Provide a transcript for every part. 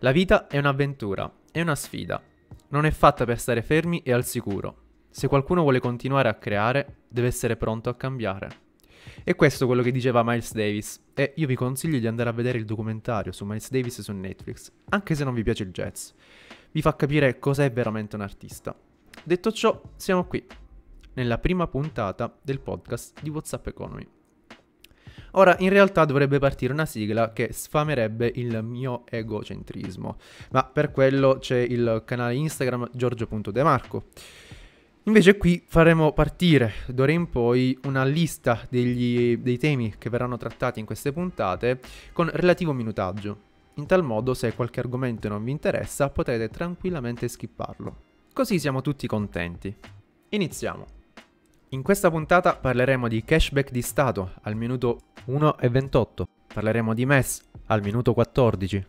La vita è un'avventura, è una sfida. Non è fatta per stare fermi e al sicuro. Se qualcuno vuole continuare a creare, deve essere pronto a cambiare. E questo è quello che diceva Miles Davis, e io vi consiglio di andare a vedere il documentario su Miles Davis su Netflix, anche se non vi piace il jazz. Vi fa capire cos'è veramente un artista. Detto ciò, siamo qui, nella prima puntata del podcast di WhatsApp Economy. Ora, in realtà dovrebbe partire una sigla che sfamerebbe il mio egocentrismo, ma per quello c'è il canale Instagram giorgio.demarco. Invece qui faremo partire d'ora in poi una lista degli, dei temi che verranno trattati in queste puntate con relativo minutaggio. In tal modo, se qualche argomento non vi interessa, potrete tranquillamente skipparlo. Così siamo tutti contenti. Iniziamo! In questa puntata parleremo di cashback di Stato al minuto 1,28, parleremo di MES al minuto 14,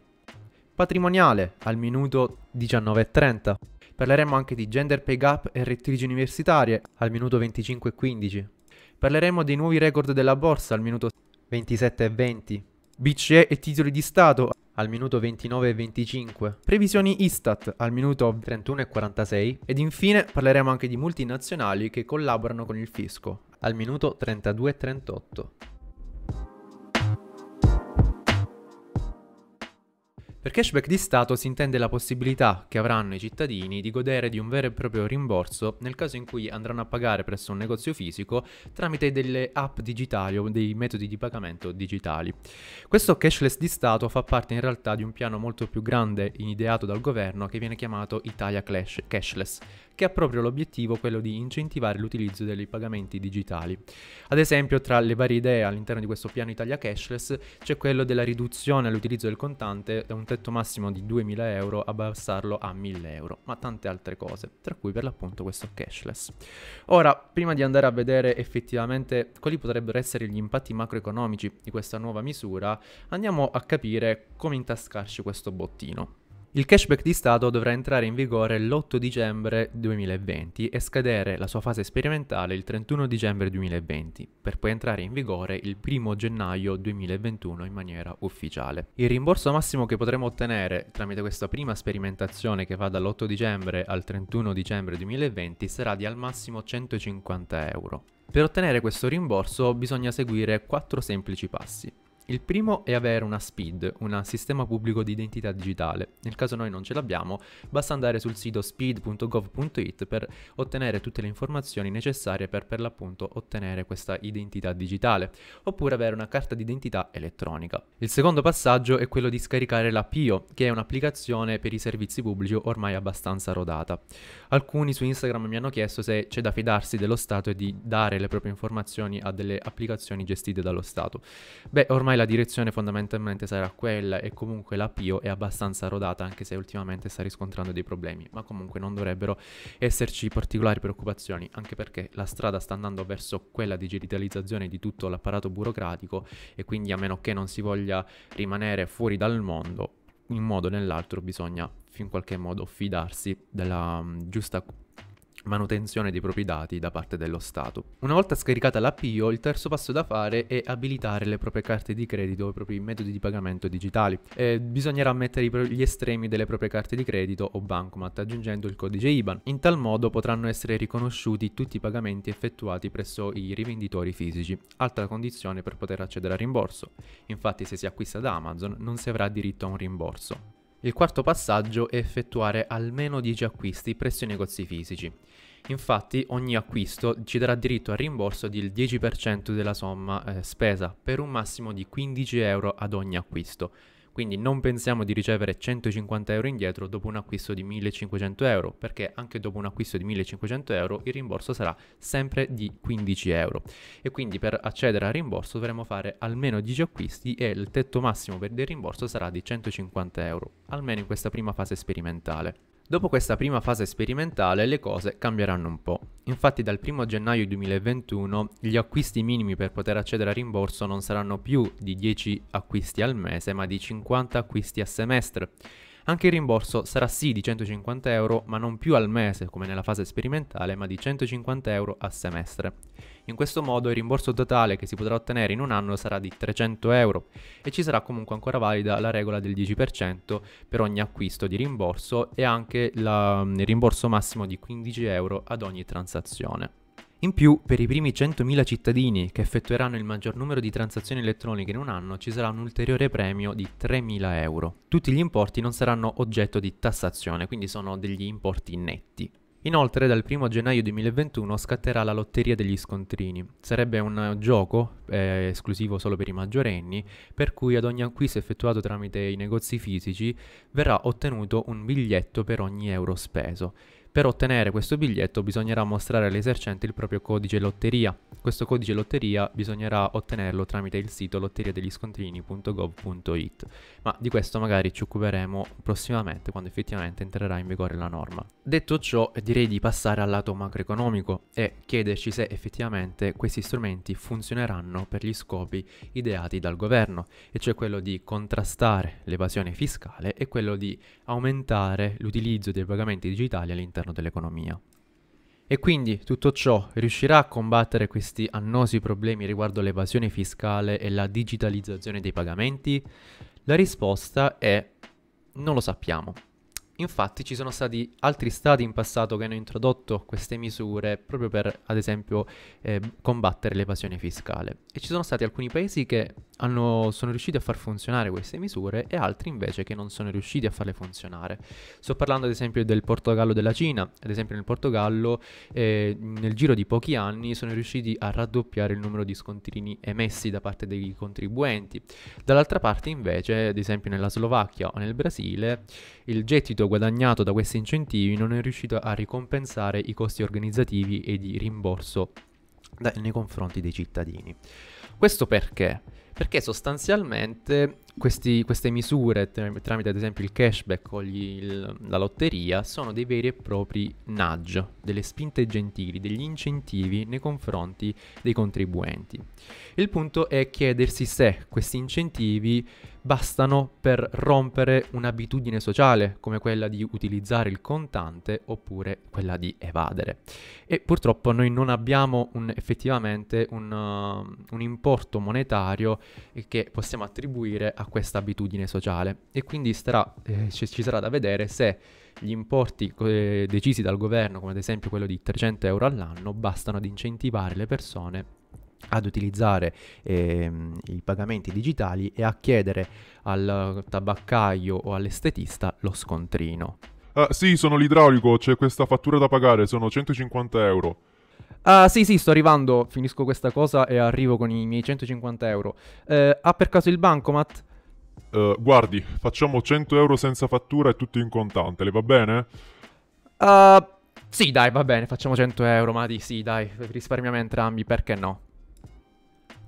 patrimoniale al minuto 19,30, parleremo anche di gender pay gap e rettrici universitarie al minuto 25,15, parleremo dei nuovi record della borsa al minuto 27,20 BCE e titoli di Stato al minuto 29 e 25, previsioni Istat al minuto 31 e 46 ed infine parleremo anche di multinazionali che collaborano con il fisco al minuto 32 e 38. Per cashback di Stato si intende la possibilità che avranno i cittadini di godere di un vero e proprio rimborso nel caso in cui andranno a pagare presso un negozio fisico tramite delle app digitali o dei metodi di pagamento digitali. Questo cashless di Stato fa parte in realtà di un piano molto più grande ideato dal governo che viene chiamato Italia Cashless, che ha proprio l'obiettivo quello di incentivare l'utilizzo dei pagamenti digitali. Ad esempio, tra le varie idee all'interno di questo piano Italia Cashless c'è quello della riduzione all'utilizzo del contante da un tetto massimo di 2.000 euro a abbassarlo a 1.000 euro, ma tante altre cose, tra cui per l'appunto questo cashless. Ora, prima di andare a vedere effettivamente quali potrebbero essere gli impatti macroeconomici di questa nuova misura, andiamo a capire come intascarci questo bottino. Il cashback di Stato dovrà entrare in vigore l'8 dicembre 2020 e scadere la sua fase sperimentale il 31 dicembre 2020, per poi entrare in vigore il 1 gennaio 2021 in maniera ufficiale. Il rimborso massimo che potremo ottenere tramite questa prima sperimentazione che va dall'8 dicembre al 31 dicembre 2020 sarà di al massimo 150 euro. Per ottenere questo rimborso bisogna seguire 4 semplici passi. Il primo è avere una SPID, un sistema pubblico di identità digitale. Nel caso noi non ce l'abbiamo, basta andare sul sito speed.gov.it per ottenere tutte le informazioni necessarie per per l'appunto ottenere questa identità digitale, oppure avere una carta d'identità elettronica. Il secondo passaggio è quello di scaricare la Pio, che è un'applicazione per i servizi pubblici ormai abbastanza rodata. Alcuni su Instagram mi hanno chiesto se c'è da fidarsi dello Stato e di dare le proprie informazioni a delle applicazioni gestite dallo Stato. Beh, ormai la direzione fondamentalmente sarà quella e comunque la Pio è abbastanza rodata anche se ultimamente sta riscontrando dei problemi, ma comunque non dovrebbero esserci particolari preoccupazioni, anche perché la strada sta andando verso quella digitalizzazione di tutto l'apparato burocratico e quindi a meno che non si voglia rimanere fuori dal mondo, in un modo o nell'altro bisogna in qualche modo fidarsi della um, giusta manutenzione dei propri dati da parte dello Stato. Una volta scaricata l'app il terzo passo da fare è abilitare le proprie carte di credito o i propri metodi di pagamento digitali. Eh, bisognerà mettere gli estremi delle proprie carte di credito o bancomat aggiungendo il codice IBAN. In tal modo potranno essere riconosciuti tutti i pagamenti effettuati presso i rivenditori fisici, altra condizione per poter accedere al rimborso. Infatti se si acquista da Amazon non si avrà diritto a un rimborso. Il quarto passaggio è effettuare almeno 10 acquisti presso i negozi fisici. Infatti ogni acquisto ci darà diritto al rimborso del 10% della somma eh, spesa per un massimo di 15 euro ad ogni acquisto. Quindi non pensiamo di ricevere 150 euro indietro dopo un acquisto di 1500 euro, perché anche dopo un acquisto di 1500 euro il rimborso sarà sempre di 15 euro. E quindi per accedere al rimborso dovremo fare almeno 10 acquisti e il tetto massimo per il rimborso sarà di 150 euro, almeno in questa prima fase sperimentale. Dopo questa prima fase sperimentale le cose cambieranno un po'. Infatti dal 1 gennaio 2021 gli acquisti minimi per poter accedere al rimborso non saranno più di 10 acquisti al mese ma di 50 acquisti a semestre anche il rimborso sarà sì di 150 euro, ma non più al mese come nella fase sperimentale, ma di 150 euro a semestre. In questo modo il rimborso totale che si potrà ottenere in un anno sarà di 300 euro e ci sarà comunque ancora valida la regola del 10% per ogni acquisto di rimborso e anche la, il rimborso massimo di 15 euro ad ogni transazione. In più, per i primi 100.000 cittadini che effettueranno il maggior numero di transazioni elettroniche in un anno ci sarà un ulteriore premio di 3.000 euro. Tutti gli importi non saranno oggetto di tassazione, quindi sono degli importi netti. Inoltre dal 1 gennaio 2021 scatterà la lotteria degli scontrini. Sarebbe un gioco eh, esclusivo solo per i maggiorenni, per cui ad ogni acquisto effettuato tramite i negozi fisici verrà ottenuto un biglietto per ogni euro speso. Per ottenere questo biglietto bisognerà mostrare all'esercente il proprio codice lotteria. Questo codice lotteria bisognerà ottenerlo tramite il sito lotteriadeglісcontriini.gov.it, ma di questo magari ci occuperemo prossimamente quando effettivamente entrerà in vigore la norma. Detto ciò, direi di passare al lato macroeconomico e chiederci se effettivamente questi strumenti funzioneranno per gli scopi ideati dal governo, e cioè quello di contrastare l'evasione fiscale e quello di aumentare l'utilizzo dei pagamenti digitali all'interno dell'economia. E quindi tutto ciò riuscirà a combattere questi annosi problemi riguardo l'evasione fiscale e la digitalizzazione dei pagamenti? La risposta è non lo sappiamo. Infatti ci sono stati altri stati in passato che hanno introdotto queste misure proprio per, ad esempio, eh, combattere l'evasione fiscale. E ci sono stati alcuni paesi che hanno, sono riusciti a far funzionare queste misure e altri invece che non sono riusciti a farle funzionare. Sto parlando ad esempio del Portogallo e della Cina. Ad esempio nel Portogallo eh, nel giro di pochi anni sono riusciti a raddoppiare il numero di scontrini emessi da parte dei contribuenti. Dall'altra parte invece, ad esempio nella Slovacchia o nel Brasile, il gettito guadagnato da questi incentivi non è riuscito a ricompensare i costi organizzativi e di rimborso da, nei confronti dei cittadini. Questo perché? Perché sostanzialmente questi, queste misure tramite ad esempio il cashback o gli, il, la lotteria sono dei veri e propri nudge, delle spinte gentili, degli incentivi nei confronti dei contribuenti. Il punto è chiedersi se questi incentivi bastano per rompere un'abitudine sociale come quella di utilizzare il contante oppure quella di evadere. E purtroppo noi non abbiamo un, effettivamente un, uh, un importo monetario che possiamo attribuire a questa abitudine sociale e quindi starà, eh, ci sarà da vedere se gli importi eh, decisi dal governo, come ad esempio quello di 300 euro all'anno, bastano ad incentivare le persone ad utilizzare eh, i pagamenti digitali e a chiedere al tabaccaio o all'estetista lo scontrino. Ah, sì, sono l'idraulico, c'è questa fattura da pagare, sono 150 euro. Ah, sì, sì, sto arrivando, finisco questa cosa e arrivo con i miei 150 euro. Eh, ha per caso il bancomat? Uh, guardi, facciamo 100 euro senza fattura e tutto in contante, le va bene? Uh, sì, dai, va bene, facciamo 100 euro, ma di sì, dai, risparmiamo entrambi, perché no?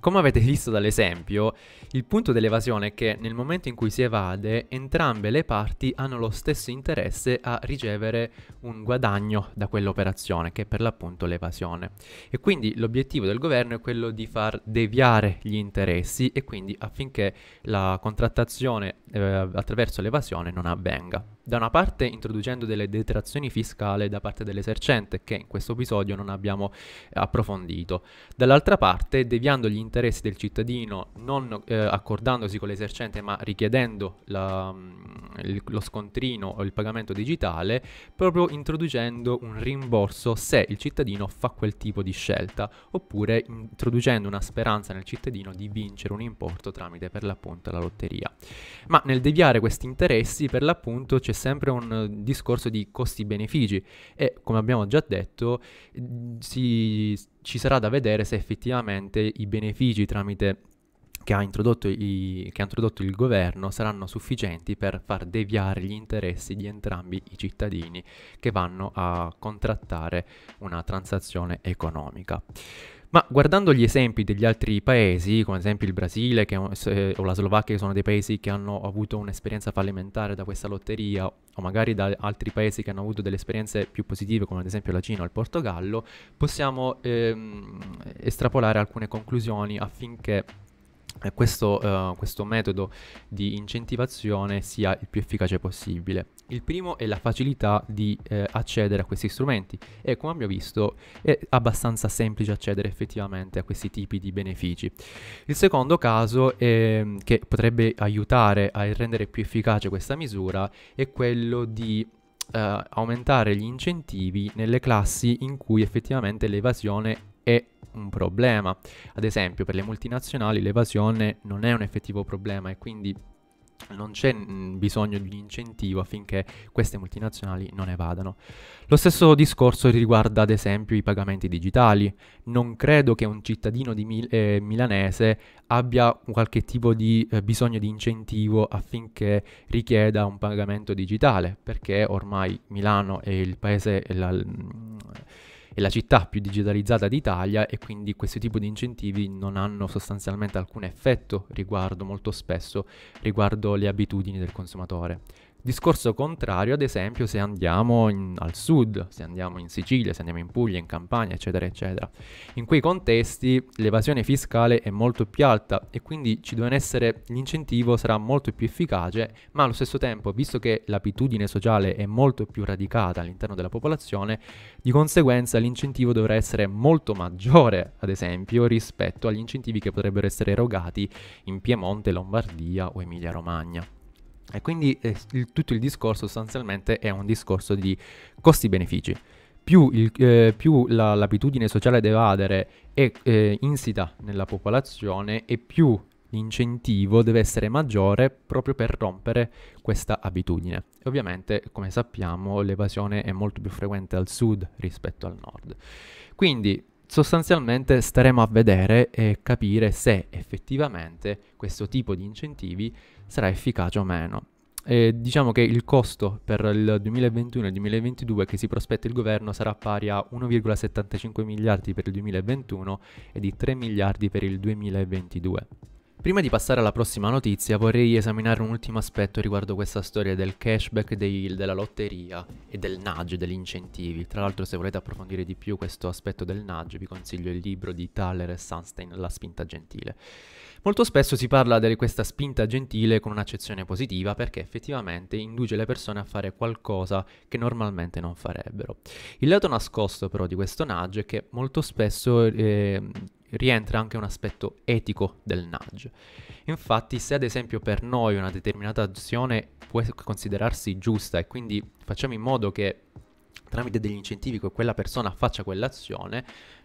Come avete visto dall'esempio, il punto dell'evasione è che nel momento in cui si evade, entrambe le parti hanno lo stesso interesse a ricevere un guadagno da quell'operazione, che è per l'appunto l'evasione. E quindi l'obiettivo del governo è quello di far deviare gli interessi e quindi affinché la contrattazione eh, attraverso l'evasione non avvenga. Da una parte introducendo delle detrazioni fiscali da parte dell'esercente che in questo episodio non abbiamo eh, approfondito, dall'altra parte deviando gli interessi del cittadino non eh, accordandosi con l'esercente ma richiedendo la, mm, il, lo scontrino o il pagamento digitale, proprio introducendo un rimborso se il cittadino fa quel tipo di scelta oppure introducendo una speranza nel cittadino di vincere un importo tramite per l'appunto la lotteria. Ma nel deviare questi interessi per l'appunto c'è sempre un discorso di costi-benefici e come abbiamo già detto si, ci sarà da vedere se effettivamente i benefici tramite che ha, i, che ha, introdotto il governo saranno sufficienti per far deviare gli interessi di entrambi i cittadini che vanno a contrattare una transazione economica. Ma guardando gli esempi degli altri paesi, come ad esempio il Brasile un, o la Slovacchia, che sono dei paesi che hanno avuto un'esperienza fallimentare da questa lotteria, o magari da altri paesi che hanno avuto delle esperienze più positive, come ad esempio la Cina o il Portogallo, possiamo ehm, estrapolare alcune conclusioni affinché eh, questo, uh, questo, metodo di incentivazione sia il più efficace possibile. Il primo è la facilità di eh, accedere a questi strumenti e come abbiamo visto è abbastanza semplice accedere effettivamente a questi tipi di benefici. Il secondo caso è, ehm, che potrebbe aiutare a rendere più efficace questa misura è quello di Uh, aumentare gli incentivi nelle classi in cui effettivamente l'evasione è un problema. Ad esempio, per le multinazionali l'evasione non è un effettivo problema e quindi non c'è mm, bisogno di un incentivo affinché queste multinazionali non evadano. Lo stesso discorso riguarda ad esempio i pagamenti digitali. Non credo che un cittadino mil- eh, milanese abbia qualche tipo di eh, bisogno di incentivo affinché richieda un pagamento digitale, perché ormai Milano è il paese... È la, mm, è la città più digitalizzata d'Italia e quindi questo tipo di incentivi non hanno sostanzialmente alcun effetto riguardo molto spesso riguardo le abitudini del consumatore. Discorso contrario, ad esempio, se andiamo in, al sud, se andiamo in Sicilia, se andiamo in Puglia, in Campania, eccetera, eccetera. In quei contesti l'evasione fiscale è molto più alta e quindi ci deve essere l'incentivo sarà molto più efficace, ma allo stesso tempo, visto che l'abitudine sociale è molto più radicata all'interno della popolazione, di conseguenza l'incentivo dovrà essere molto maggiore, ad esempio, rispetto agli incentivi che potrebbero essere erogati in Piemonte, Lombardia o Emilia-Romagna. E quindi eh, il, tutto il discorso sostanzialmente è un discorso di costi-benefici. Più, il, eh, più la, l'abitudine sociale ad evadere è eh, insita nella popolazione e più l'incentivo deve essere maggiore proprio per rompere questa abitudine. E ovviamente, come sappiamo, l'evasione è molto più frequente al sud rispetto al nord. Quindi, sostanzialmente staremo a vedere e capire se effettivamente questo tipo di incentivi sarà efficace o meno. E diciamo che il costo per il 2021 e il 2022 che si prospetta il governo sarà pari a 1,75 miliardi per il 2021 e di 3 miliardi per il 2022. Prima di passare alla prossima notizia vorrei esaminare un ultimo aspetto riguardo questa storia del cashback dei, della lotteria e del nudge, degli incentivi. Tra l'altro se volete approfondire di più questo aspetto del nudge vi consiglio il libro di Thaler e Sunstein, La spinta gentile. Molto spesso si parla di questa spinta gentile con un'accezione positiva perché effettivamente induce le persone a fare qualcosa che normalmente non farebbero. Il lato nascosto però di questo nudge è che molto spesso eh, rientra anche un aspetto etico del nudge. Infatti, se ad esempio per noi una determinata azione può considerarsi giusta e quindi facciamo in modo che tramite degli incentivi che quella persona faccia quell'azione,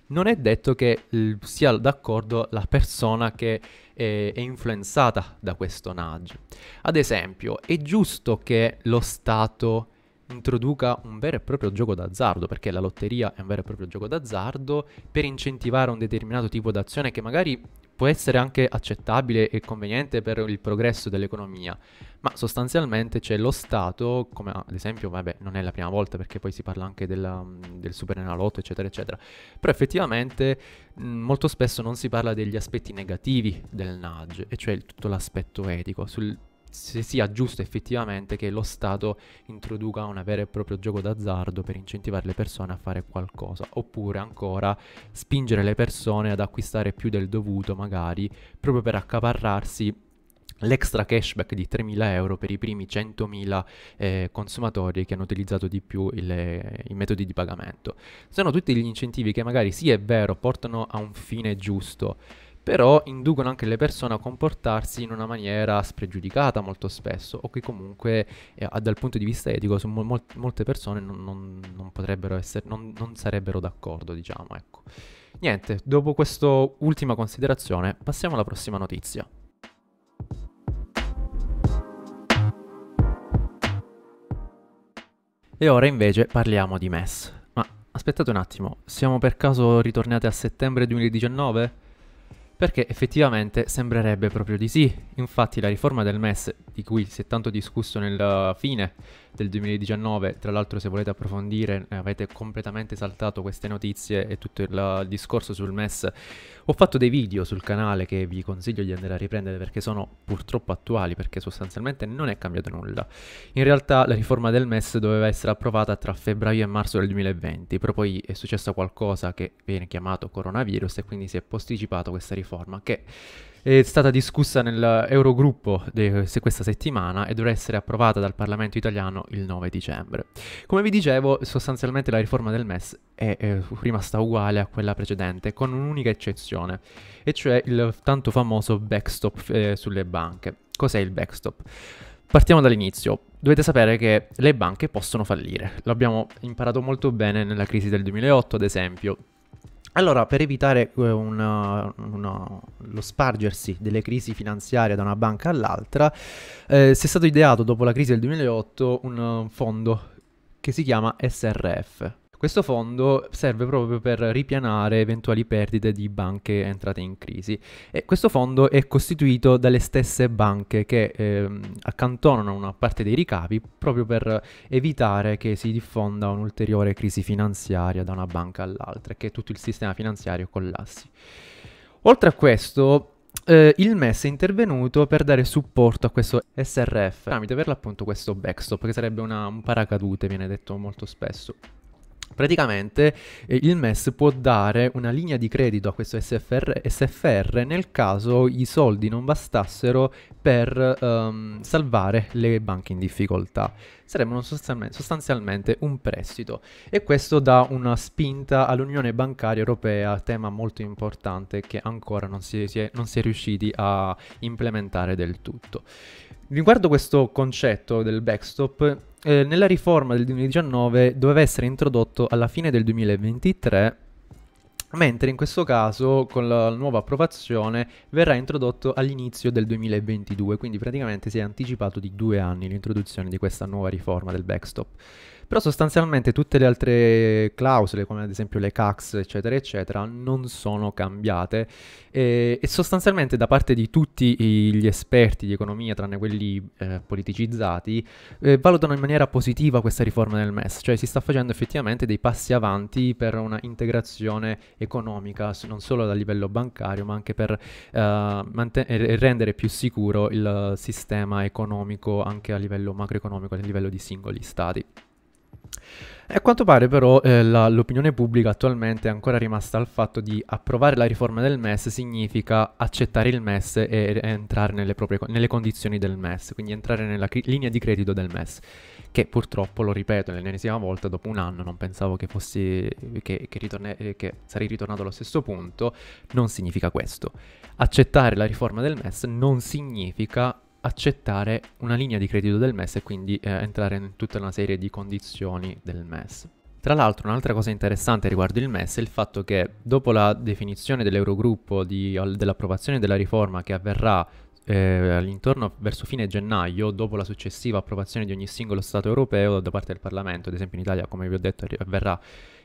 non è detto che eh, sia d'accordo la persona che eh, è influenzata da questo nudge. Ad esempio, è giusto che lo Stato introduca un vero e proprio gioco d'azzardo, perché la lotteria è un vero e proprio gioco d'azzardo, per incentivare un determinato tipo d'azione che magari può essere anche accettabile e conveniente per il progresso dell'economia, ma sostanzialmente c'è lo Stato, come ad esempio, vabbè, non è la prima volta perché poi si parla anche della, del superenalotto, eccetera, eccetera, però effettivamente molto spesso non si parla degli aspetti negativi del NAG, e cioè tutto l'aspetto etico. Sul, se sia giusto effettivamente che lo Stato introduca un vero e proprio gioco d'azzardo per incentivare le persone a fare qualcosa, oppure ancora spingere le persone ad acquistare più del dovuto magari proprio per accaparrarsi l'extra cashback di 3.000 euro per i primi 100.000 eh, consumatori che hanno utilizzato di più il, eh, i metodi di pagamento. Sono tutti gli incentivi che magari sì è vero portano a un fine giusto, però inducono anche le persone a comportarsi in una maniera spregiudicata molto spesso o che comunque eh, dal punto di vista etico mol- molte persone non, non, non potrebbero essere, non, non, sarebbero d'accordo diciamo ecco. Niente, dopo questa ultima considerazione passiamo alla prossima notizia. E ora invece parliamo di MES. Ma aspettate un attimo, siamo per caso ritornati a settembre 2019? Perché effettivamente sembrerebbe proprio di sì. Infatti la riforma del MES, di cui si è tanto discusso nella uh, fine del 2019. Tra l'altro, se volete approfondire, eh, avete completamente saltato queste notizie e tutto il, discorso sul MES. Ho fatto dei video sul canale che vi consiglio di andare a riprendere perché sono purtroppo attuali, perché sostanzialmente non è cambiato nulla. In realtà la riforma del MES doveva essere approvata tra febbraio e marzo del 2020, però poi è successo qualcosa che viene chiamato coronavirus e quindi si è posticipata questa riforma che è stata discussa nell'Eurogruppo de- questa settimana e dovrà essere approvata dal Parlamento italiano il 9 dicembre. Come vi dicevo, sostanzialmente la riforma del MES è eh, rimasta uguale a quella precedente, con un'unica eccezione, e cioè il tanto famoso backstop eh, sulle banche. Cos'è il backstop? Partiamo dall'inizio. Dovete sapere che le banche possono fallire. L'abbiamo imparato molto bene nella crisi del 2008, ad esempio. Allora, per evitare una, eh, una, uh, uh, lo spargersi delle crisi finanziarie da una banca all'altra, eh, si è stato ideato dopo la crisi del 2008 un uh, fondo che si chiama SRF, questo fondo serve proprio per ripianare eventuali perdite di banche entrate in crisi e questo fondo è costituito dalle stesse banche che eh, accantonano una parte dei ricavi proprio per evitare che si diffonda un'ulteriore crisi finanziaria da una banca all'altra e che tutto il sistema finanziario collassi. Oltre a questo, eh, il MES è intervenuto per dare supporto a questo SRF tramite per l'appunto questo backstop, che sarebbe una, un paracadute, viene detto molto spesso. Praticamente eh, il MES può dare una linea di credito a questo SFR, SFR nel caso i soldi non bastassero per ehm, salvare le banche in difficoltà. Sarebbero sostanzialmente, sostanzialmente un prestito e questo dà una spinta all'Unione Bancaria Europea, tema molto importante che ancora non si, si, è, non si è riusciti a implementare del tutto. Riguardo questo concetto del backstop, eh, nella riforma del 2019 doveva essere introdotto alla fine del 2023 mentre in questo caso con la nuova approvazione verrà introdotto all'inizio del 2022, quindi praticamente si è anticipato di due anni l'introduzione di questa nuova riforma del backstop. Però sostanzialmente tutte le altre clausole, come ad esempio le CAX, eccetera, eccetera, non sono cambiate e, e sostanzialmente da parte di tutti gli esperti di economia, tranne quelli eh, politicizzati, eh, valutano in maniera positiva questa riforma del MES, cioè si sta facendo effettivamente dei passi avanti per una integrazione economica, non solo dal livello bancario, ma anche per eh, rendere più sicuro il sistema economico anche a livello macroeconomico, a livello di singoli stati. A quanto pare però eh, la, l'opinione pubblica attualmente è ancora rimasta al fatto di approvare la riforma del MES significa accettare il MES e, e entrare nelle, proprie, nelle condizioni del MES, quindi entrare nella cri- linea di credito del MES, che purtroppo, lo ripeto, l'ennesima volta dopo un anno non pensavo che, fossi, che, che, ritorne- eh, che sarei ritornato allo stesso punto, non significa questo. Accettare la riforma del MES non significa accettare una linea di credito del MES e quindi eh, entrare in tutta una serie di condizioni del MES. Tra l'altro un'altra cosa interessante riguardo il MES è il fatto che dopo la definizione dell'Eurogruppo di, dell'approvazione della riforma che avverrà eh, all'intorno verso fine gennaio, dopo la successiva approvazione di ogni singolo Stato europeo da parte del Parlamento, ad esempio in Italia come vi ho detto avverrà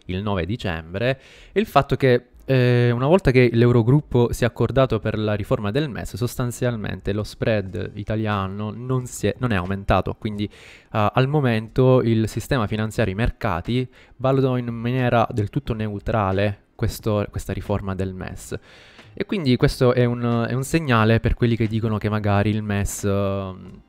il 9 dicembre, il fatto che eh, una volta che l'Eurogruppo si è accordato per la riforma del MES, sostanzialmente lo spread italiano non, è, non è, aumentato, quindi uh, al momento il sistema finanziario, i mercati valutano in maniera del tutto neutrale questo, questa riforma del MES. E quindi questo è un, è un, segnale per quelli che dicono che magari il MES... Uh,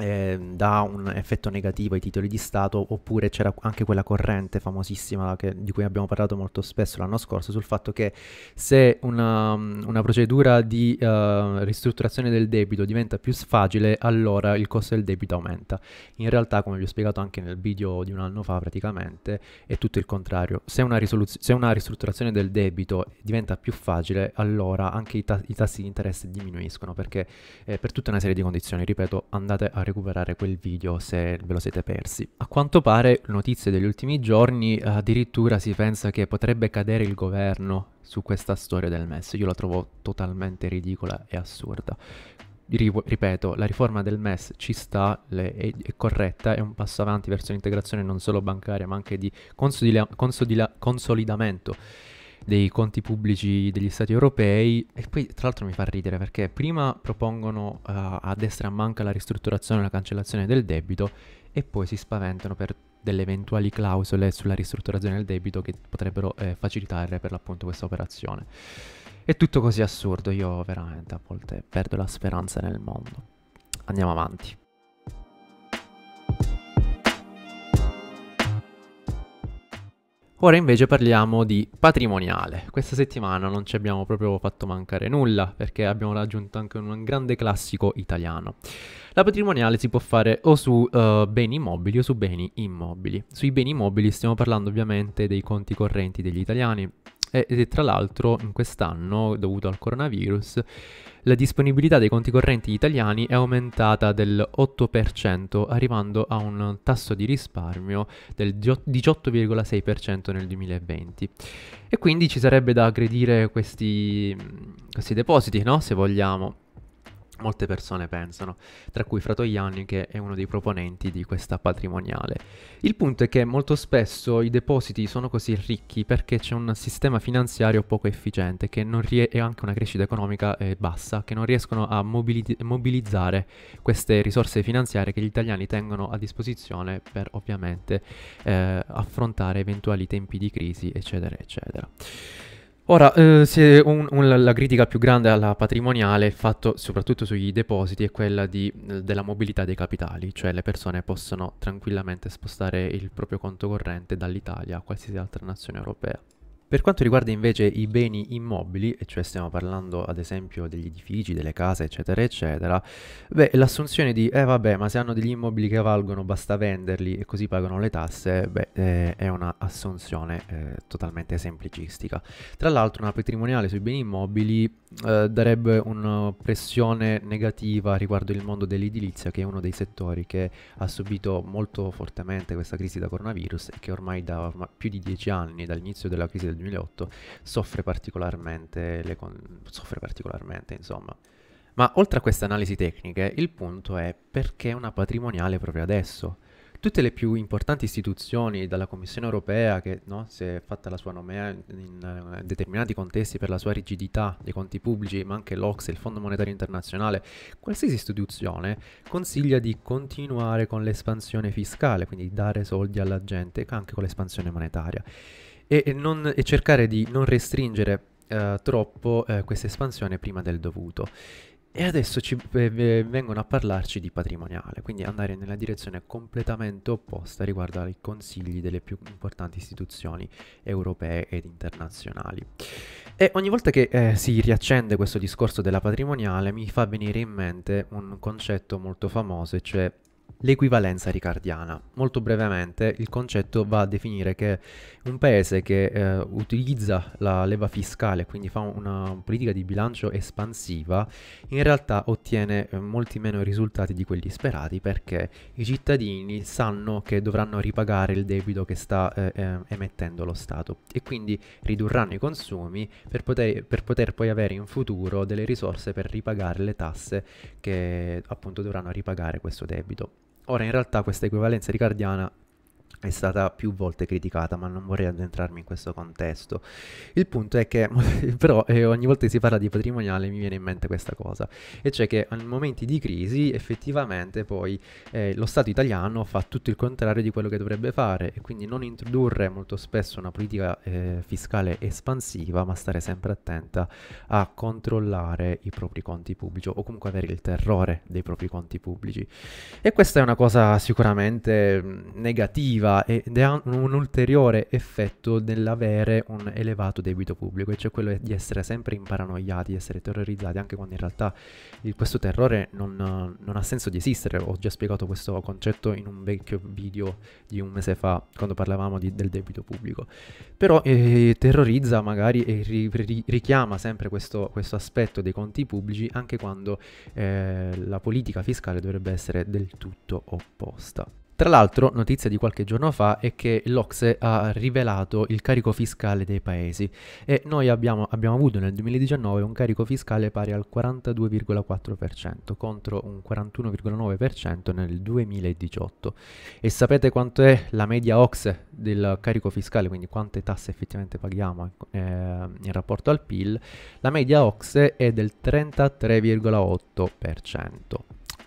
eh, dà un effetto negativo ai titoli di Stato, oppure c'era anche quella corrente famosissima che, di cui abbiamo parlato molto spesso l'anno scorso, sul fatto che se una, una procedura di uh, ristrutturazione del debito diventa più facile, allora il costo del debito aumenta. In realtà, come vi ho spiegato anche nel video di un anno fa praticamente, è tutto il contrario. Se una, se una ristrutturazione del debito diventa più facile, allora anche i, ta i tassi di interesse diminuiscono, perché eh, per tutta una serie di condizioni, ripeto, andate a recuperare quel video se ve lo siete persi. A quanto pare, notizie degli ultimi giorni, addirittura si pensa che potrebbe cadere il governo su questa storia del MES. Io la trovo totalmente ridicola e assurda. Ripeto, la riforma del MES ci sta, è, corretta, è un passo avanti verso l'integrazione non solo bancaria ma anche di consolidamento dei conti pubblici degli stati europei e poi tra l'altro mi fa ridere perché prima propongono uh, a destra e a manca la ristrutturazione e la cancellazione del debito e poi si spaventano per delle eventuali clausole sulla ristrutturazione del debito che potrebbero eh, facilitare per l'appunto questa operazione. È tutto così assurdo, io veramente a volte perdo la speranza nel mondo. Andiamo avanti. Ora invece parliamo di patrimoniale. Questa settimana non ci abbiamo proprio fatto mancare nulla perché abbiamo raggiunto anche un grande classico italiano. La patrimoniale si può fare o su uh, beni immobili o su beni immobili. Sui beni immobili stiamo parlando ovviamente dei conti correnti degli italiani e, e tra l'altro in quest'anno, dovuto al coronavirus, la disponibilità dei conti correnti italiani è aumentata del 8%, arrivando a un tasso di risparmio del 18,6% nel 2020. E quindi ci sarebbe da aggredire questi, questi depositi, no? se vogliamo molte persone pensano, tra cui Fratoianni che è uno dei proponenti di questa patrimoniale. Il punto è che molto spesso i depositi sono così ricchi perché c'è un sistema finanziario poco efficiente rie- e anche una crescita economica eh, bassa che non riescono a mobili- mobilizzare queste risorse finanziarie che gli italiani tengono a disposizione per ovviamente eh, affrontare eventuali tempi di crisi eccetera eccetera. Ora, eh, se un, un, la critica più grande alla patrimoniale, il fatto soprattutto sugli depositi, è quella di, eh, della mobilità dei capitali, cioè le persone possono tranquillamente spostare il proprio conto corrente dall'Italia a qualsiasi altra nazione europea. Per quanto riguarda invece i beni immobili, e cioè stiamo parlando ad esempio degli edifici, delle case, eccetera, eccetera, beh, l'assunzione di, eh vabbè, ma se hanno degli immobili che valgono basta venderli e così pagano le tasse, beh, eh, è un'assunzione eh, totalmente semplicistica. Tra l'altro una patrimoniale sui beni immobili eh, darebbe una pressione negativa riguardo il mondo dell'edilizia, che è uno dei settori che ha subito molto fortemente questa crisi da coronavirus e che ormai da ormai più di dieci anni, dall'inizio della crisi del 2008, soffre particolarmente, con- soffre particolarmente insomma. Ma oltre a queste analisi tecniche, il punto è perché una patrimoniale proprio adesso? tutte le più importanti istituzioni, dalla Commissione europea che no, si è fatta la sua nomea in, in, eh, determinati contesti per la sua rigidità dei conti pubblici, ma anche l'Ox, il Fondo Monetario Internazionale, qualsiasi istituzione consiglia di continuare con l'espansione fiscale, quindi dare soldi alla gente anche con l'espansione monetaria e, e, non, e cercare di non restringere eh, troppo eh, questa espansione prima del dovuto. E adesso ci, eh, vengono a parlarci di patrimoniale, quindi andare nella direzione completamente opposta riguardo ai consigli delle più importanti istituzioni europee ed internazionali. E ogni volta che eh, si riaccende questo discorso della patrimoniale mi fa venire in mente un concetto molto famoso, cioè L'equivalenza ricardiana. Molto brevemente il concetto va a definire che un paese che eh, utilizza la leva fiscale, quindi fa una politica di bilancio espansiva, in realtà ottiene eh, molti meno risultati di quelli sperati perché i cittadini sanno che dovranno ripagare il debito che sta eh, eh emettendo lo Stato e quindi ridurranno i consumi per poter, per poter poi avere in futuro delle risorse per ripagare le tasse che appunto dovranno ripagare questo debito. Ora in realtà questa equivalenza ricardiana è stata più volte criticata, ma non vorrei addentrarmi in questo contesto. Il punto è che, però, eh, ogni volta che si parla di patrimoniale mi viene in mente questa cosa, e cioè che in momenti di crisi effettivamente poi eh, lo Stato italiano fa tutto il contrario di quello che dovrebbe fare, e quindi non introdurre molto spesso una politica eh, fiscale espansiva, ma stare sempre attenta a controllare i propri conti pubblici, o comunque avere il terrore dei propri conti pubblici. E questa è una cosa sicuramente mm, negativa negativa ed è un ulteriore effetto dell'avere un elevato debito pubblico, e cioè quello di essere sempre imparanoiati, di essere terrorizzati, anche quando in realtà questo terrore non, non ha senso di esistere. Ho già spiegato questo concetto in un vecchio video di un mese fa, quando parlavamo di, del debito pubblico. Però eh, terrorizza magari e ri, ri, richiama sempre questo, questo, aspetto dei conti pubblici, anche quando eh, la politica fiscale dovrebbe essere del tutto opposta. Tra l'altro, notizia di qualche giorno fa è che l'Ocse ha rivelato il carico fiscale dei paesi e noi abbiamo, abbiamo avuto nel 2019 un carico fiscale pari al 42,4% contro un 41,9% nel 2018. E sapete quanto è la media Ocse del carico fiscale, quindi quante tasse effettivamente paghiamo eh, in rapporto al PIL? La media Ocse è del 33,8%.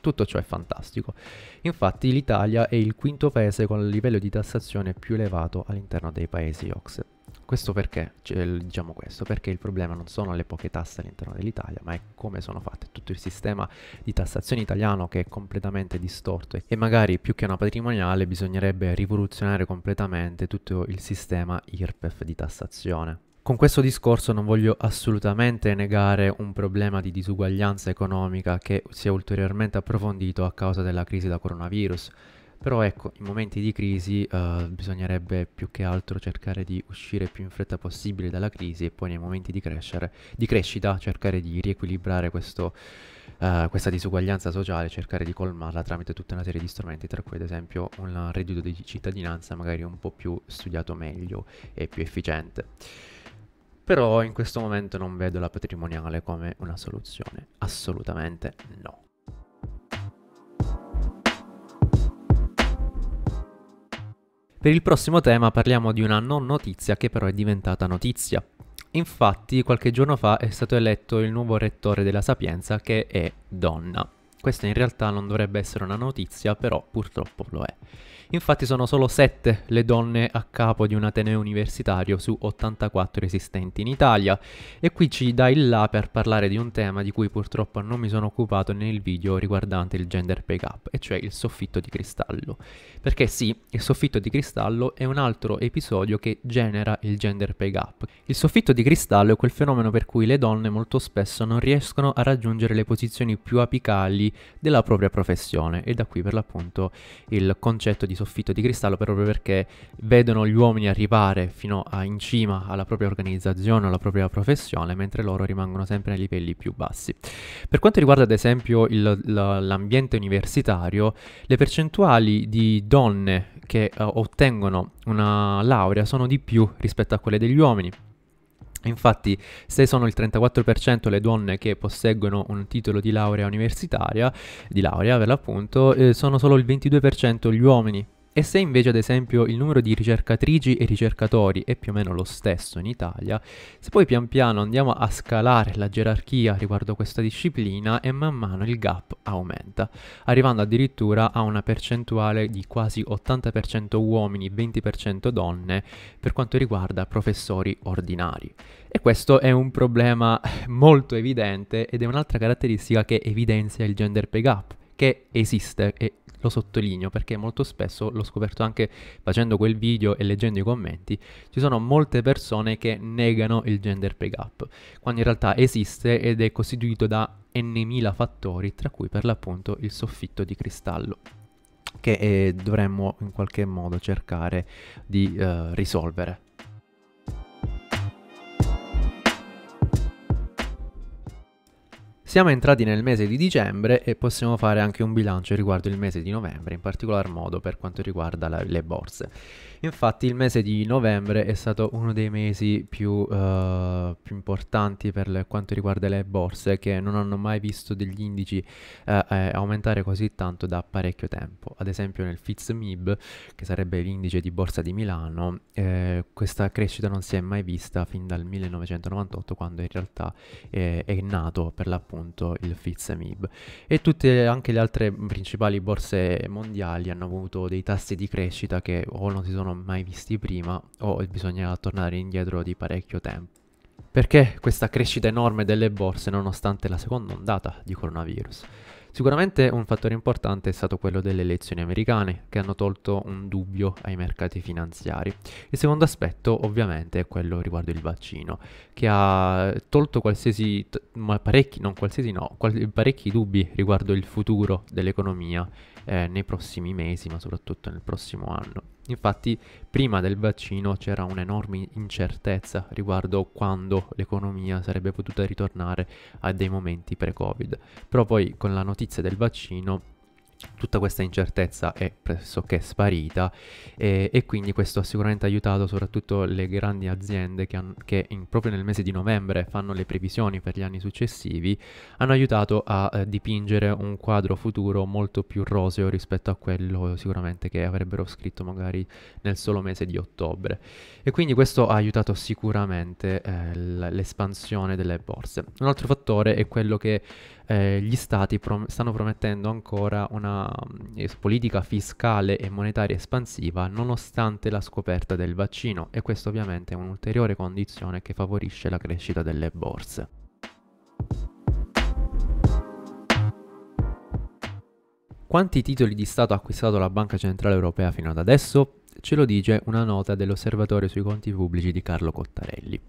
Tutto ciò è fantastico. Infatti l'Italia è il quinto paese con il livello di tassazione più elevato all'interno dei paesi OXE. Questo perché, cioè, diciamo questo, perché il problema non sono le poche tasse all'interno dell'Italia, ma è come sono fatte, tutto il sistema di tassazione italiano che è completamente distorto e magari più che una patrimoniale bisognerebbe rivoluzionare completamente tutto il sistema IRPEF di tassazione. Con questo discorso non voglio assolutamente negare un problema di disuguaglianza economica che si è ulteriormente approfondito a causa della crisi da coronavirus, però ecco, in momenti di crisi eh, bisognerebbe più che altro cercare di uscire più in fretta possibile dalla crisi e poi nei momenti di, crescere, di crescita cercare di riequilibrare questo, eh, questa disuguaglianza sociale, cercare di colmarla tramite tutta una serie di strumenti, tra cui ad esempio un reddito di cittadinanza magari un po' più studiato meglio e più efficiente. Però in questo momento non vedo la patrimoniale come una soluzione, assolutamente no. Per il prossimo tema parliamo di una non notizia che però è diventata notizia. Infatti qualche giorno fa è stato eletto il nuovo rettore della Sapienza che è donna. Questa in realtà non dovrebbe essere una notizia, però purtroppo lo è. Infatti sono solo 7 le donne a capo di un ateneo universitario su 84 esistenti in Italia e qui ci dà il là per parlare di un tema di cui purtroppo non mi sono occupato nel video riguardante il gender pay gap, e cioè il soffitto di cristallo. Perché sì, il soffitto di cristallo è un altro episodio che genera il gender pay gap. Il soffitto di cristallo è quel fenomeno per cui le donne molto spesso non riescono a raggiungere le posizioni più apicali della propria professione e da qui per l'appunto il concetto di soffitto di cristallo proprio perché vedono gli uomini arrivare fino a in cima alla propria organizzazione, alla propria professione, mentre loro rimangono sempre nei livelli più bassi. Per quanto riguarda ad esempio il, l'ambiente universitario, le percentuali di donne che uh, ottengono una laurea sono di più rispetto a quelle degli uomini. Infatti, se sono il 34% le donne che posseggono un titolo di laurea universitaria, di laurea per l'appunto, eh, sono solo il 22% gli uomini e se invece ad esempio il numero di ricercatrici e ricercatori è più o meno lo stesso in Italia, se poi pian piano andiamo a scalare la gerarchia riguardo questa disciplina e man mano il gap aumenta, arrivando addirittura a una percentuale di quasi 80% uomini, 20% donne per quanto riguarda professori ordinari. E questo è un problema molto evidente ed è un'altra caratteristica che evidenzia il gender pay gap, che esiste e lo sottolineo perché molto spesso l'ho scoperto anche facendo quel video e leggendo i commenti, ci sono molte persone che negano il gender pay gap, quando in realtà esiste ed è costituito da n.000 fattori, tra cui per l'appunto il soffitto di cristallo che eh, dovremmo in qualche modo cercare di eh, risolvere. Siamo entrati nel mese di dicembre e possiamo fare anche un bilancio riguardo il mese di novembre, in particolar modo per quanto riguarda la, le borse. Infatti il mese di novembre è stato uno dei mesi più, uh, più importanti per le, quanto riguarda le borse che non hanno mai visto degli indici uh, eh, aumentare così tanto da parecchio tempo. Ad esempio nel FITS che sarebbe l'indice di borsa di Milano, eh, questa crescita non si è mai vista fin dal 1998 quando in realtà eh, è nato per l'appunto il FITS E tutte anche le altre principali borse mondiali hanno avuto dei tassi di crescita che o non si sono mai visti prima o bisogna tornare indietro di parecchio tempo. Perché questa crescita enorme delle borse nonostante la seconda ondata di coronavirus? Sicuramente un fattore importante è stato quello delle elezioni americane, che hanno tolto un dubbio ai mercati finanziari. Il secondo aspetto ovviamente è quello riguardo il vaccino, che ha tolto qualsiasi, parecchi, non qualsiasi no, qual- parecchi dubbi riguardo il futuro dell'economia eh, nei prossimi mesi, ma soprattutto nel prossimo anno. Infatti, prima del vaccino c'era un'enorme incertezza riguardo quando l'economia sarebbe potuta ritornare a dei momenti pre-Covid. Però poi con la notizia del vaccino tutta questa incertezza è pressoché sparita e, e, quindi questo ha sicuramente aiutato soprattutto le grandi aziende che, han, che in, proprio nel mese di novembre fanno le previsioni per gli anni successivi, hanno aiutato a eh, dipingere un quadro futuro molto più roseo rispetto a quello sicuramente che avrebbero scritto magari nel solo mese di ottobre. E quindi questo ha aiutato sicuramente eh, l'espansione delle borse. Un altro fattore è quello che eh, gli stati prom stanno promettendo ancora una Ehm, politica fiscale e monetaria espansiva nonostante la scoperta del vaccino e questa ovviamente è un'ulteriore condizione che favorisce la crescita delle borse. Quanti titoli di Stato ha acquistato la Banca Centrale Europea fino ad adesso? ce lo dice una nota dell'Osservatorio sui conti pubblici di Carlo Cottarelli.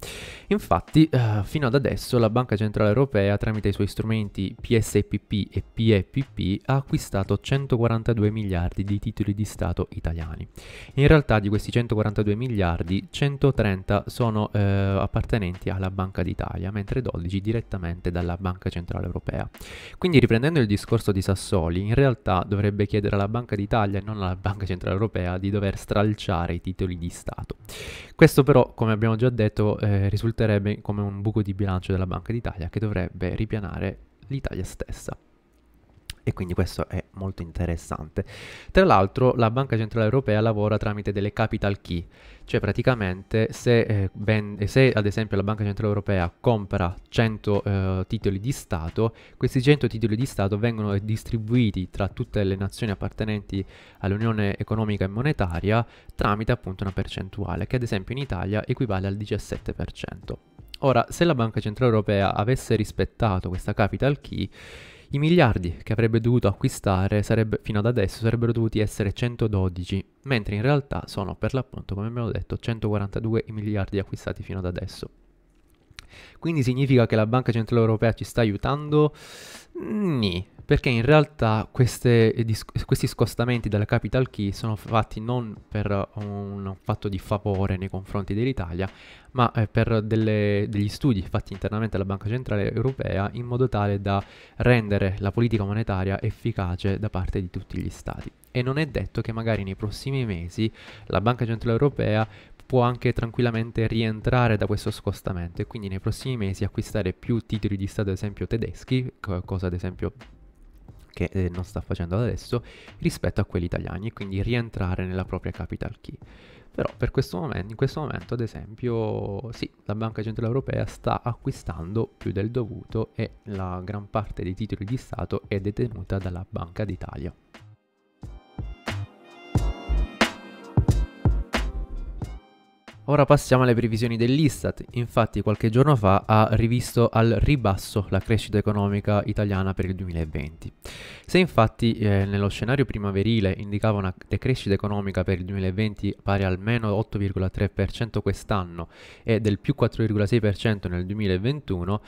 Infatti, eh, fino ad adesso la Banca Centrale Europea, tramite i suoi strumenti PSPP e PEPP, ha acquistato 142 miliardi di titoli di Stato italiani. In realtà di questi 142 miliardi, 130 sono eh, appartenenti alla Banca d'Italia, mentre 12 direttamente dalla Banca Centrale Europea. Quindi riprendendo il discorso di Sassoli, in realtà dovrebbe chiedere alla Banca d'Italia e non alla Banca Centrale Europea di dover strategizzare stralciare i titoli di Stato. Questo però, come abbiamo già detto, eh, risulterebbe come un buco di bilancio della Banca d'Italia che dovrebbe ripianare l'Italia stessa e quindi questo è molto interessante. Tra l'altro la Banca Centrale Europea lavora tramite delle capital key, cioè praticamente se, eh, vende, se ad esempio la Banca Centrale Europea compra 100 eh, titoli di Stato, questi 100 titoli di Stato vengono distribuiti tra tutte le nazioni appartenenti all'Unione Economica e Monetaria tramite appunto una percentuale che ad esempio in Italia equivale al 17%. Ora, se la Banca Centrale Europea avesse rispettato questa capital key, i miliardi che avrebbe dovuto acquistare sarebbe, fino ad adesso sarebbero dovuti essere 112, mentre in realtà sono per l'appunto, come abbiamo detto, 142 i miliardi acquistati fino ad adesso. Quindi significa che la Banca Centrale Europea ci sta aiutando? Nì, perché in realtà queste, questi scostamenti dalla capital key sono fatti non per un fatto di favore nei confronti dell'Italia, ma eh, per delle, degli studi fatti internamente alla Banca Centrale Europea in modo tale da rendere la politica monetaria efficace da parte di tutti gli stati. E non è detto che magari nei prossimi mesi la Banca Centrale Europea può anche tranquillamente rientrare da questo scostamento e quindi nei prossimi mesi acquistare più titoli di Stato, ad esempio tedeschi, cosa ad esempio che eh, non sta facendo adesso rispetto a quelli italiani e quindi rientrare nella propria capital key. Però per questo momento, in questo momento ad esempio sì, la Banca Centrale Europea sta acquistando più del dovuto e la gran parte dei titoli di Stato è detenuta dalla Banca d'Italia. Ora passiamo alle previsioni dell'Istat, infatti qualche giorno fa ha rivisto al ribasso la crescita economica italiana per il 2020. Se infatti eh, nello scenario primaverile indicava una decrescita economica per il 2020 pari al meno 8,3% quest'anno e del più 4,6% nel 2021,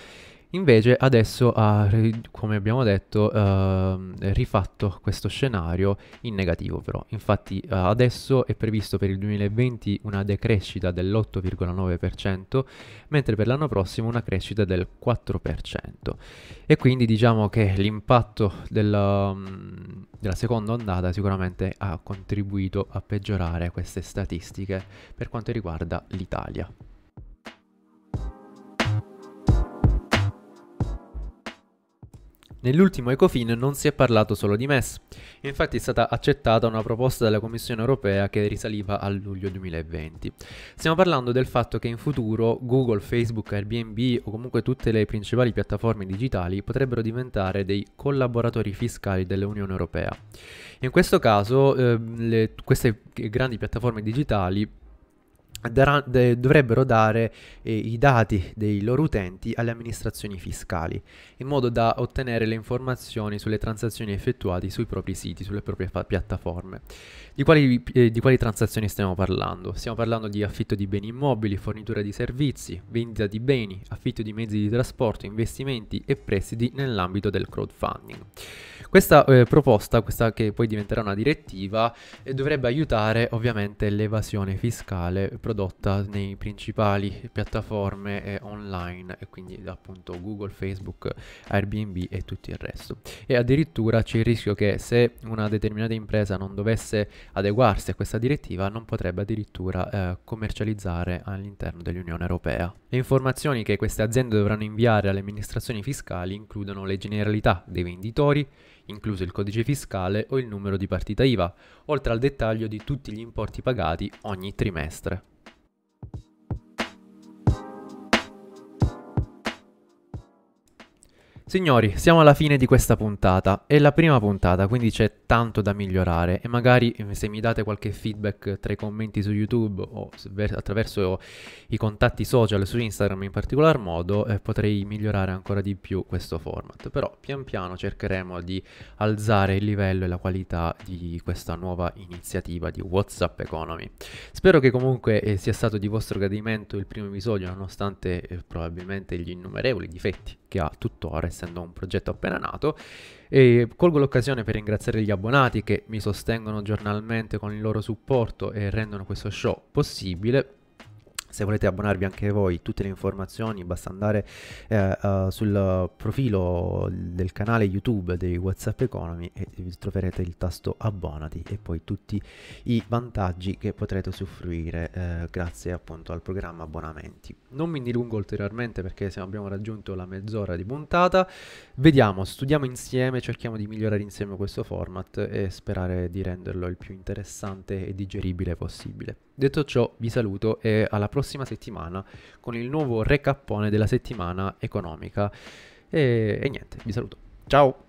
Invece adesso ha, come abbiamo detto, eh, rifatto questo scenario in negativo però. Infatti eh, adesso è previsto per il 2020 una decrescita dell'8,9%, mentre per l'anno prossimo una crescita del 4%. E quindi diciamo che l'impatto della, mm, della seconda ondata sicuramente ha contribuito a peggiorare queste statistiche per quanto riguarda l'Italia. Nell'ultimo Ecofin non si è parlato solo di MES, infatti è stata accettata una proposta della Commissione europea che risaliva a luglio 2020. Stiamo parlando del fatto che in futuro Google, Facebook, Airbnb o comunque tutte le principali piattaforme digitali potrebbero diventare dei collaboratori fiscali dell'Unione europea. In questo caso eh, le, queste grandi piattaforme digitali dovrebbero dare eh, i dati dei loro utenti alle amministrazioni fiscali in modo da ottenere le informazioni sulle transazioni effettuate sui propri siti, sulle proprie piattaforme. Di quali, eh, di quali, transazioni stiamo parlando? Stiamo parlando di affitto di beni immobili, fornitura di servizi, vendita di beni, affitto di mezzi di trasporto, investimenti e prestiti nell'ambito del crowdfunding. Questa eh, proposta, questa che poi diventerà una direttiva, eh, dovrebbe aiutare ovviamente l'evasione fiscale prodotta nei principali piattaforme eh, online, e quindi appunto Google, Facebook, Airbnb e tutto il resto. E addirittura c'è il rischio che se una determinata impresa non dovesse adeguarsi a questa direttiva non potrebbe addirittura eh, commercializzare all'interno dell'Unione Europea. Le informazioni che queste aziende dovranno inviare alle amministrazioni fiscali includono le generalità dei venditori, incluso il codice fiscale o il numero di partita IVA, oltre al dettaglio di tutti gli importi pagati ogni trimestre. Signori, siamo alla fine di questa puntata, è la prima puntata, quindi c'è tanto da migliorare e magari eh, se mi date qualche feedback tra i commenti su YouTube o attraverso i contatti social su Instagram in particolar modo eh, potrei migliorare ancora di più questo format, però pian piano cercheremo di alzare il livello e la qualità di questa nuova iniziativa di WhatsApp Economy. Spero che comunque eh, sia stato di vostro gradimento il primo episodio nonostante eh, probabilmente gli innumerevoli difetti che ha tuttora essendo un progetto appena nato. E colgo l'occasione per ringraziare gli abbonati che mi sostengono giornalmente con il loro supporto e rendono questo show possibile se volete abbonarvi anche voi, tutte le informazioni basta andare eh, uh, sul profilo del canale YouTube dei WhatsApp Economy e troverete il tasto abbonati e poi tutti i vantaggi che potrete usufruire eh, grazie appunto al programma abbonamenti. Non mi dilungo ulteriormente perché abbiamo raggiunto la mezz'ora di puntata. Vediamo, studiamo insieme, cerchiamo di migliorare insieme questo format e sperare di renderlo il più interessante e digeribile possibile. Detto ciò, vi saluto e alla prossima settimana con il nuovo recappone della settimana economica. E, e niente, vi saluto. Ciao!